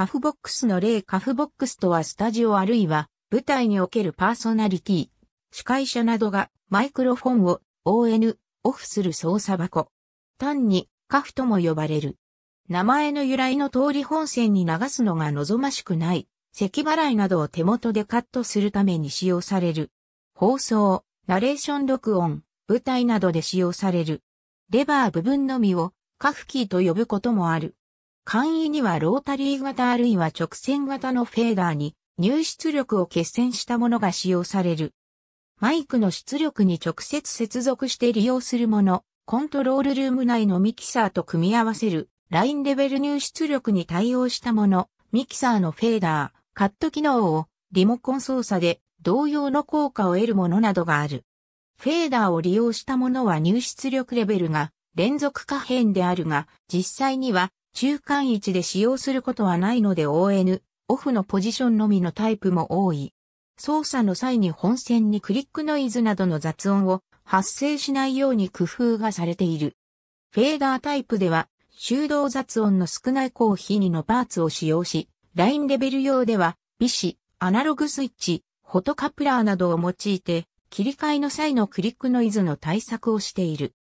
カフボックスの例カフボックスとはスタジオあるいは舞台におけるパーソナリティ、司会者などがマイクロフォンを ON オフする操作箱。単にカフとも呼ばれる。名前の由来の通り本線に流すのが望ましくない、咳払いなどを手元でカットするために使用される。放送、ナレーション録音、舞台などで使用される。レバー部分のみをカフキーと呼ぶこともある。簡易にはロータリー型あるいは直線型のフェーダーに入出力を決線したものが使用される。マイクの出力に直接接続して利用するもの、コントロールルーム内のミキサーと組み合わせるラインレベル入出力に対応したもの、ミキサーのフェーダー、カット機能をリモコン操作で同様の効果を得るものなどがある。フェーダーを利用したものは入出力レベルが連続可変であるが、実際には中間位置で使用することはないので ON、オフのポジションのみのタイプも多い。操作の際に本線にクリックノイズなどの雑音を発生しないように工夫がされている。フェーダータイプでは、修道雑音の少ないコーヒー2のパーツを使用し、ラインレベル用では、微子、アナログスイッチ、フォトカプラーなどを用いて、切り替えの際のクリックノイズの対策をしている。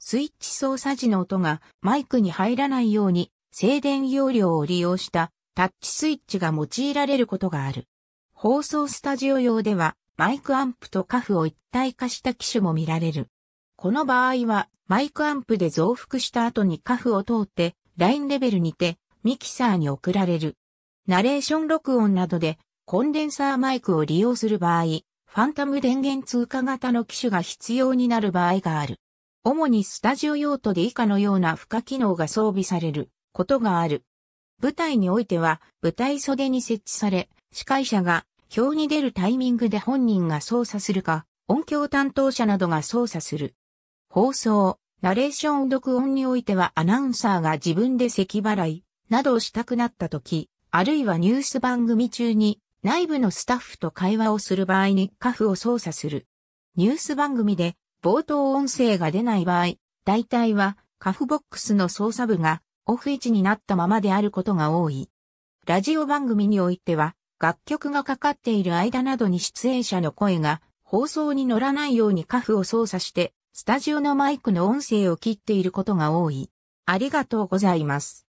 スイッチ操作時の音がマイクに入らないように静電容量を利用したタッチスイッチが用いられることがある。放送スタジオ用ではマイクアンプとカフを一体化した機種も見られる。この場合はマイクアンプで増幅した後にカフを通ってラインレベルにてミキサーに送られる。ナレーション録音などでコンデンサーマイクを利用する場合、ファンタム電源通過型の機種が必要になる場合がある。主にスタジオ用途で以下のような付加機能が装備される。ことがある。舞台においては舞台袖に設置され、司会者が表に出るタイミングで本人が操作するか、音響担当者などが操作する。放送、ナレーション読音においてはアナウンサーが自分で咳払いなどをしたくなった時、あるいはニュース番組中に内部のスタッフと会話をする場合にカフを操作する。ニュース番組で冒頭音声が出ない場合、大体はカフボックスの操作部がオフ位置になったままであることが多い。ラジオ番組においては、楽曲がかかっている間などに出演者の声が放送に乗らないようにカフを操作して、スタジオのマイクの音声を切っていることが多い。ありがとうございます。